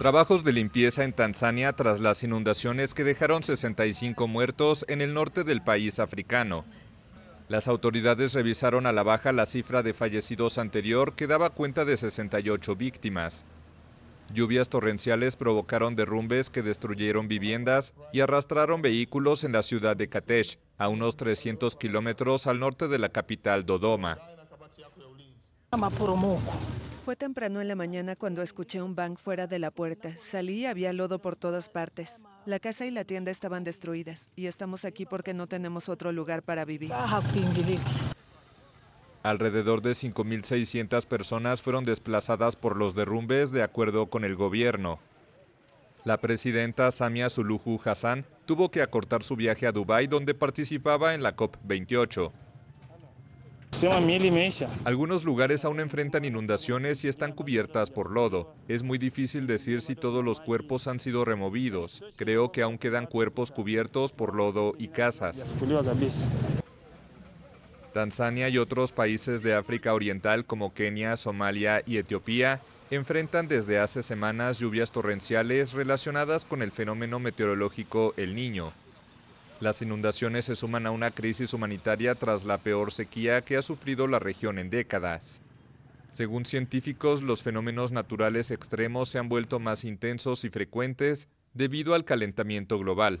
Trabajos de limpieza en Tanzania tras las inundaciones que dejaron 65 muertos en el norte del país africano. Las autoridades revisaron a la baja la cifra de fallecidos anterior que daba cuenta de 68 víctimas. Lluvias torrenciales provocaron derrumbes que destruyeron viviendas y arrastraron vehículos en la ciudad de Katesh, a unos 300 kilómetros al norte de la capital Dodoma. Fue temprano en la mañana cuando escuché un bang fuera de la puerta. Salí y había lodo por todas partes. La casa y la tienda estaban destruidas y estamos aquí porque no tenemos otro lugar para vivir. Alrededor de 5.600 personas fueron desplazadas por los derrumbes de acuerdo con el gobierno. La presidenta Samia Suluhu Hassan tuvo que acortar su viaje a Dubái donde participaba en la COP28. Algunos lugares aún enfrentan inundaciones y están cubiertas por lodo. Es muy difícil decir si todos los cuerpos han sido removidos. Creo que aún quedan cuerpos cubiertos por lodo y casas. Tanzania y otros países de África Oriental como Kenia, Somalia y Etiopía enfrentan desde hace semanas lluvias torrenciales relacionadas con el fenómeno meteorológico El Niño, las inundaciones se suman a una crisis humanitaria tras la peor sequía que ha sufrido la región en décadas. Según científicos, los fenómenos naturales extremos se han vuelto más intensos y frecuentes debido al calentamiento global.